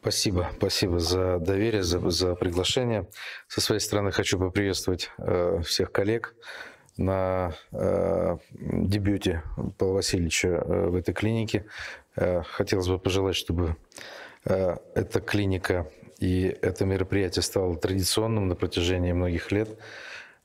Спасибо, спасибо за доверие, за, за приглашение. Со своей стороны хочу поприветствовать э, всех коллег на э, дебюте Павла Васильевича э, в этой клинике. Э, хотелось бы пожелать, чтобы э, эта клиника и это мероприятие стало традиционным на протяжении многих лет.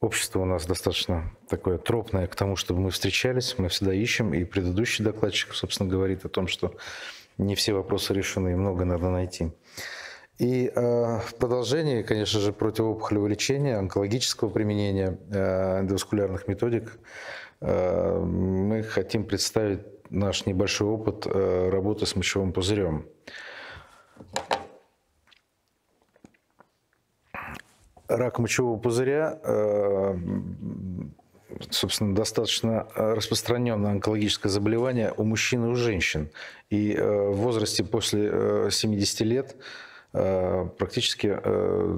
Общество у нас достаточно такое тропное к тому, чтобы мы встречались, мы всегда ищем, и предыдущий докладчик, собственно, говорит о том, что не все вопросы решены, много надо найти. И э, в продолжении, конечно же, противоопухолевого лечения, онкологического применения э, эндоваскулярных методик, э, мы хотим представить наш небольшой опыт э, работы с мочевым пузырем. Рак мочевого пузыря э, собственно, достаточно э, распространенное онкологическое заболевание у мужчин и у женщин. И э, в возрасте после 70 э, лет практически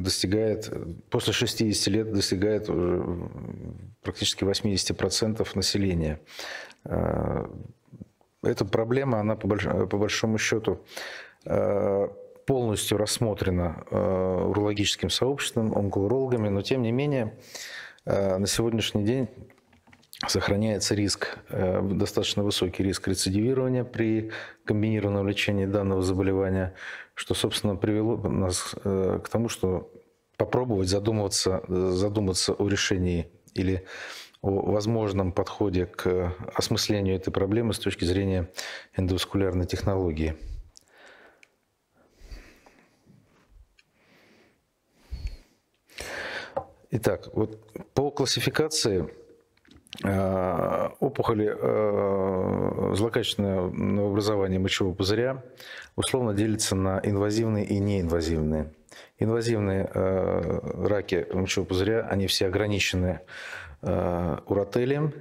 достигает, после 60 лет достигает практически 80% населения. Эта проблема, она по большому счету полностью рассмотрена урологическим сообществом, онкоурологами, но тем не менее Э, на сегодняшний день сохраняется риск, э, достаточно высокий риск рецидивирования при комбинированном лечении данного заболевания, что, собственно, привело нас э, к тому, что попробовать задумываться, задуматься о решении или о возможном подходе к осмыслению этой проблемы с точки зрения эндоваскулярной технологии. Итак, вот по классификации э, опухоли э, злокачественного образования мочевого пузыря условно делятся на инвазивные и неинвазивные. Инвазивные э, раки мочевого пузыря, они все ограничены уротелием.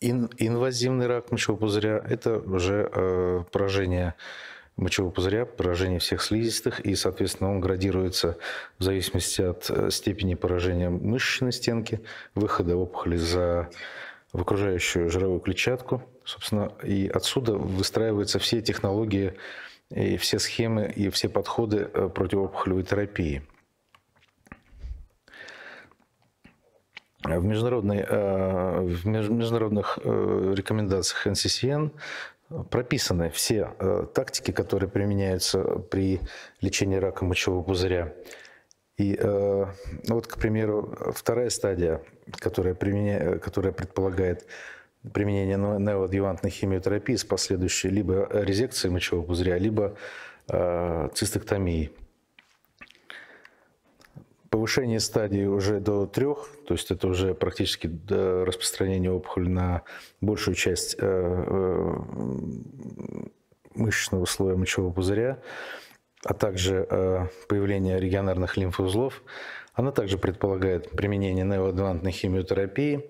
Инвазивный рак мочевого пузыря – это уже поражение мочевого пузыря, поражение всех слизистых, и, соответственно, он градируется в зависимости от э, степени поражения мышечной стенки, выхода опухоли за в окружающую жировую клетчатку, собственно, и отсюда выстраиваются все технологии и все схемы и все подходы э, противоопухолевой терапии. В, международной, э, в международных рекомендациях НССН прописаны все э, тактики, которые применяются при лечении рака мочевого пузыря. И э, ну вот, к примеру, вторая стадия, которая, применя... Э, которая предполагает применение неоадъювантной химиотерапии с последующей либо резекцией мочевого пузыря, либо э, цистектомией повышение стадии уже до трех, то есть это уже практически распространение опухоли на большую часть э, э, мышечного слоя мочевого пузыря, а также э, появление регионарных лимфоузлов. Она также предполагает применение неоадвантной химиотерапии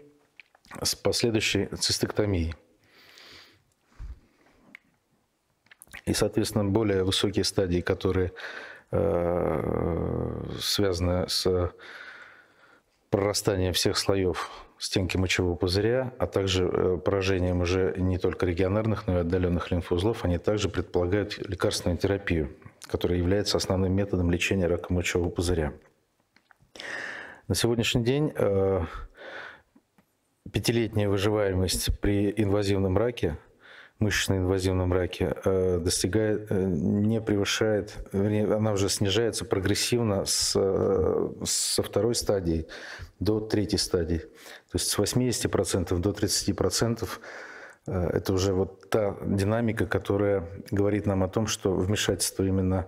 с последующей цистектомией. И, соответственно, более высокие стадии, которые Э, связанная с прорастанием всех слоев стенки мочевого пузыря, а также э, поражением уже не только регионарных, но и отдаленных лимфоузлов, они также предполагают лекарственную терапию, которая является основным методом лечения рака мочевого пузыря. На сегодняшний день э, пятилетняя выживаемость при инвазивном раке – мышечной инвазивном раке э, достигает, э, не превышает, она уже снижается прогрессивно с, э, со второй стадии до третьей стадии. То есть с 80% до 30% это уже вот та динамика, которая говорит нам о том, что вмешательство именно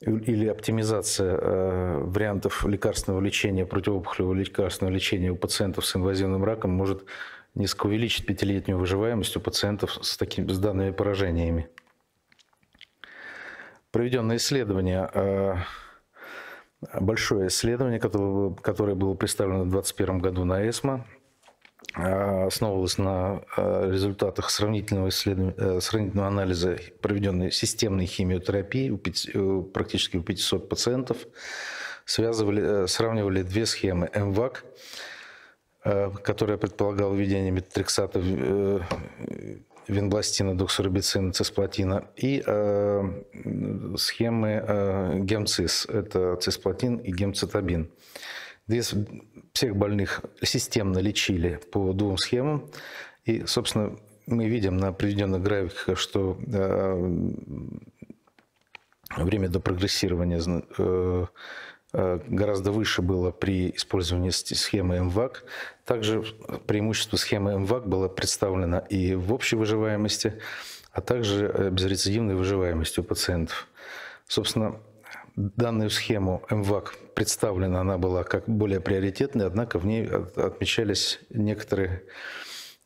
или оптимизация э, вариантов лекарственного лечения, противоопухолевого лекарственного лечения у пациентов с инвазивным раком может несколько увеличит пятилетнюю выживаемость у пациентов с, такими, с данными поражениями. Проведенное исследование, э, большое исследование, которое было представлено в 2021 году на ЭСМО, э, основывалось на э, результатах сравнительного, сравнительного анализа, проведенной системной химиотерапии у 5, практически у 500 пациентов. Связывали, сравнивали две схемы – МВАК – Э, которая предполагала введение метриксата, винбластина, э, доксорубицина, цисплатина и э, схемы гемцис. Это цисплатин и гемцитабин. Здесь всех больных системно лечили по двум схемам. И, собственно, мы видим на приведенных графиках, что время до прогрессирования Э, гораздо выше было при использовании схемы МВАК. Также преимущество схемы МВАК было представлено и в общей выживаемости, а также э, безрецидивной выживаемости у пациентов. Собственно, данную схему МВАК представлена, она была как более приоритетной, однако в ней отмечались некоторые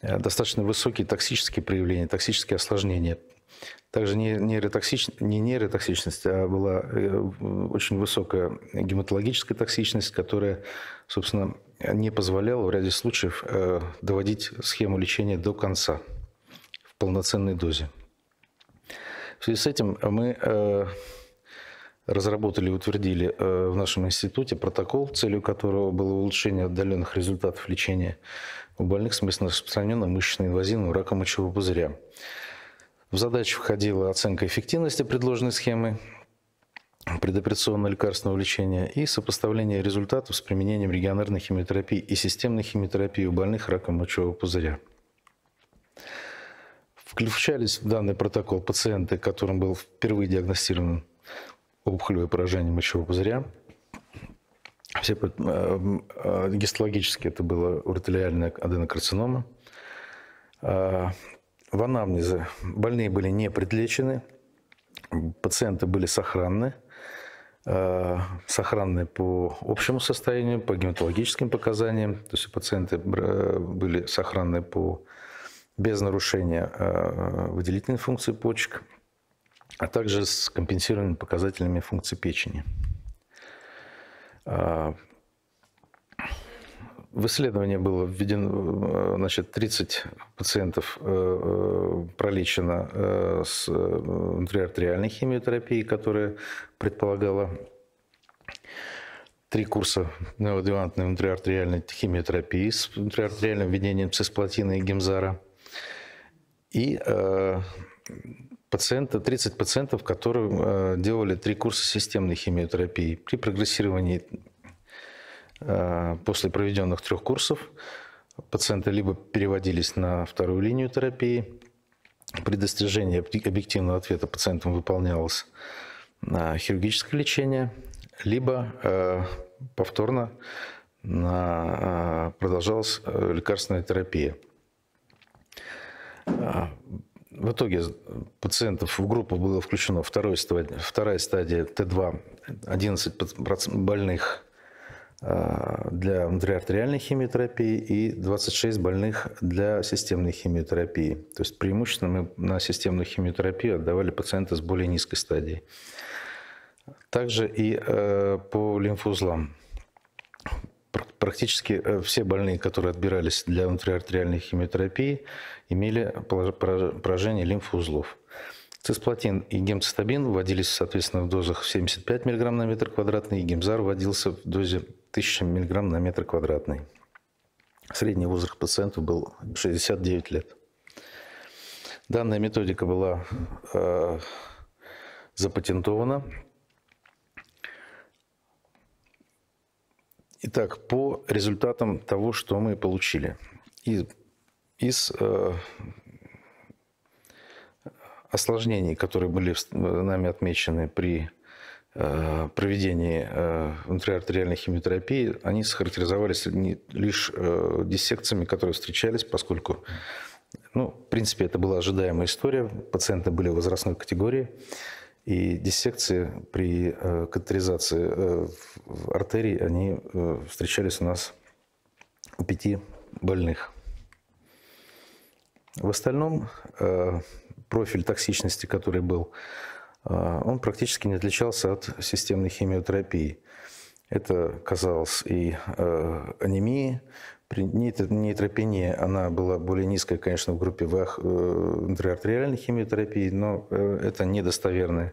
Э, достаточно высокие токсические проявления, токсические осложнения. Также не, нейротоксич... не нейротоксичность, а была э, очень высокая гематологическая токсичность, которая, собственно, не позволяла в ряде случаев э, доводить схему лечения до конца в полноценной дозе. В связи с этим мы разработали и утвердили в нашем институте протокол, целью которого было улучшение отдаленных результатов лечения у больных с местно распространенным мышечно-инвазивным раком мочевого пузыря. В задачу входила оценка эффективности предложенной схемы предоперационного лекарственного лечения и сопоставление результатов с применением регионарной химиотерапии и системной химиотерапии у больных раком мочевого пузыря. Включались в данный протокол пациенты, которым был впервые диагностирован опухолевое поражение мочевого пузыря, все, э, э, гистологически это было уротелиальная аденокарцинома. Э, в анамнезе больные были не предлечены, пациенты были сохранны, сохранны по общему состоянию, по гематологическим показаниям, то есть пациенты были сохранны по, без нарушения выделительной функции почек, а также с компенсированными показателями функции печени. А, в исследование было введено, э, значит, 30 пациентов э, э, пролечено с внутриартериальной химиотерапией, которая предполагала три курса неодевантной внутриартериальной химиотерапии с внутриартериальным введением цисплатина и гемзара. И пациента, 30 пациентов, которые э, делали три курса системной химиотерапии. При прогрессировании э, после проведенных трех курсов пациенты либо переводились на вторую линию терапии, при достижении объективного ответа пациентам выполнялось э, хирургическое лечение, либо повторно продолжалась лекарственная терапия в итоге пациентов в группу было включено второй, вторая стадия Т2, 11 больных э, для внутриартериальной химиотерапии и 26 больных для системной химиотерапии. То есть преимущественно мы на системную химиотерапию отдавали пациента с более низкой стадией. Также и э, по лимфоузлам практически э, все больные, которые отбирались для внутриартериальной химиотерапии, имели поражение лимфоузлов. Цисплатин и гемцитабин вводились, соответственно, в дозах 75 мг на метр квадратный, и гемзар вводился в дозе 1000 мг на метр квадратный. Средний возраст пациентов был 69 лет. Данная методика была э, запатентована Итак, по результатам того, что мы получили из, из э, осложнений, которые были э, нами отмечены при э, проведении э, внутриартериальной химиотерапии, они схарактеризовались не лишь э, диссекциями, которые встречались, поскольку, ну, в принципе, это была ожидаемая история. Пациенты были возрастной категории, и диссекции при э, катетеризации э, артерий, они э, встречались у нас у пяти больных. В остальном профиль токсичности, который был, он практически не отличался от системной химиотерапии. Это казалось и анемии, при нейтропении она была более низкая, конечно, в группе ВАХ э, интриартериальной химиотерапии, но э, это недостоверно,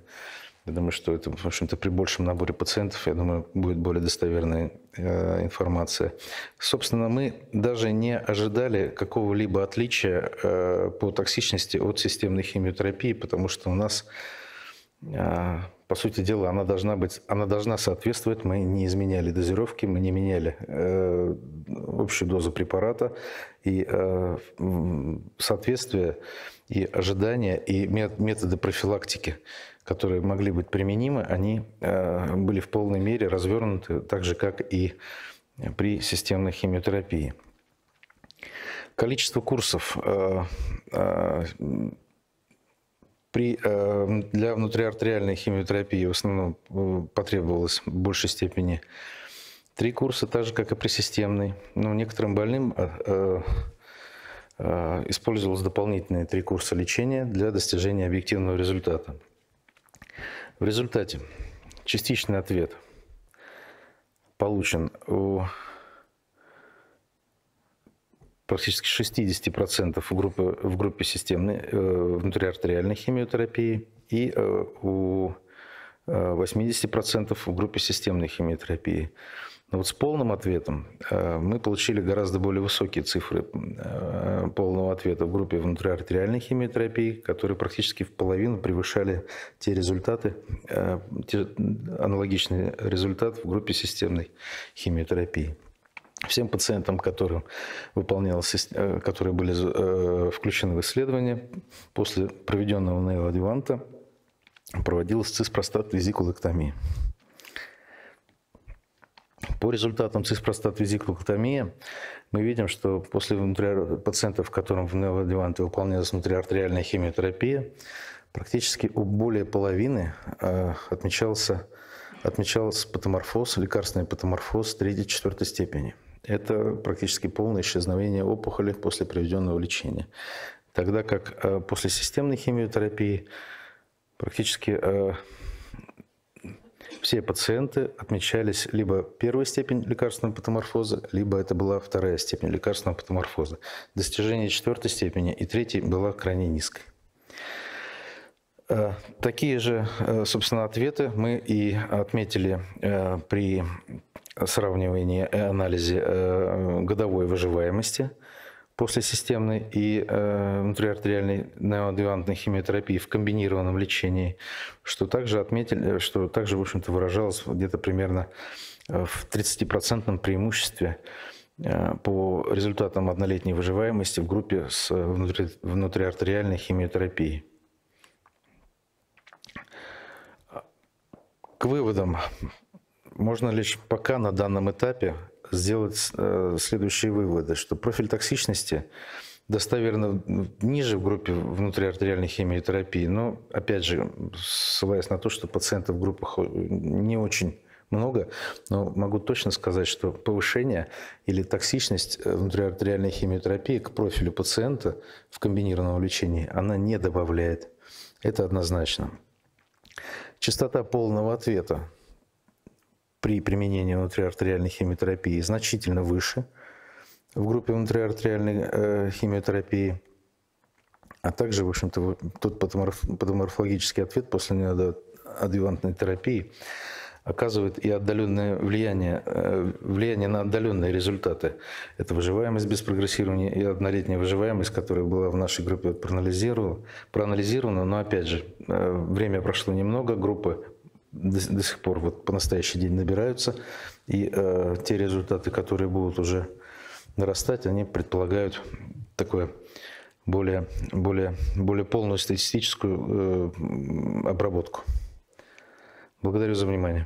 я думаю, что это, в общем-то, при большем наборе пациентов, я думаю, будет более достоверная э, информация. Собственно, мы даже не ожидали какого-либо отличия по токсичности от системной химиотерапии, потому что у нас а, по сути дела, она должна быть, она должна соответствовать. Мы не изменяли дозировки, мы не меняли э, общую дозу препарата. И э, соответствие и ожидания, и методы профилактики, которые могли быть применимы, они э, были в полной мере развернуты так же, как и при системной химиотерапии. Количество курсов э, э, при, эм, для внутриартериальной химиотерапии в основном э, потребовалось в большей степени три курса, так же, как и при системной. Но некоторым больным э, э, использовалось дополнительные три курса лечения для достижения объективного результата. В результате частичный ответ получен у практически 60% в группе, в группе системной э, внутриартериальной химиотерапии и э, у 80% э, в группе системной химиотерапии. Но вот с полным ответом э, мы получили гораздо более высокие цифры э, полного ответа в группе внутриартериальной химиотерапии, которые практически в половину превышали те результаты, те, аналогичный результат в группе системной химиотерапии всем пациентам, которым выполнялось, э, которые были э, включены в исследование, после проведенного нейлодеванта проводилась циспростат визикулоктомия. По результатам циспростат визикулоктомии мы видим, что после внутри... пациентов, которым в нейлодеванте выполнялась внутриартериальная химиотерапия, практически у более половины э, отмечался, отмечался патоморфоз, лекарственный патоморфоз 3-4 степени это практически полное исчезновение опухоли после проведенного лечения. Тогда как э, после системной химиотерапии практически э, все пациенты отмечались либо первой степень лекарственного патоморфоза, либо это была вторая степень лекарственного патоморфоза. Достижение четвертой степени и третьей была крайне низкой. Э, такие же, собственно, ответы мы и отметили при сравнивании и анализе э, годовой выживаемости после системной и э, внутриартериальной неоадъювантной химиотерапии в комбинированном лечении, что также отметили, что также, в общем-то, выражалось где-то примерно э, в 30% преимуществе по результатам однолетней выживаемости в группе с внутриартериальной химиотерапией. К выводам можно лишь пока на данном этапе сделать э, следующие выводы, что профиль токсичности достоверно ниже в группе внутриартериальной химиотерапии, но, опять же, ссылаясь на то, что пациентов в группах э, не очень много, но могу точно сказать, что повышение или токсичность э, внутриартериальной химиотерапии к профилю пациента в комбинированном лечении она не добавляет. Это однозначно. Частота полного ответа при применении внутриартериальной химиотерапии значительно выше в группе внутриартериальной э, химиотерапии. А также, в общем-то, тот патоморфологический ответ после неадъювантной терапии оказывает и отдаленное влияние, э, влияние на отдаленные результаты. Это выживаемость без прогрессирования и однолетняя выживаемость, которая была в нашей группе проанализирована но опять же, э, время прошло немного, группы до, до сих пор вот по настоящий день набираются. И э, те результаты, которые будут уже нарастать, они предполагают такое более, более, более полную статистическую э, обработку. Благодарю за внимание.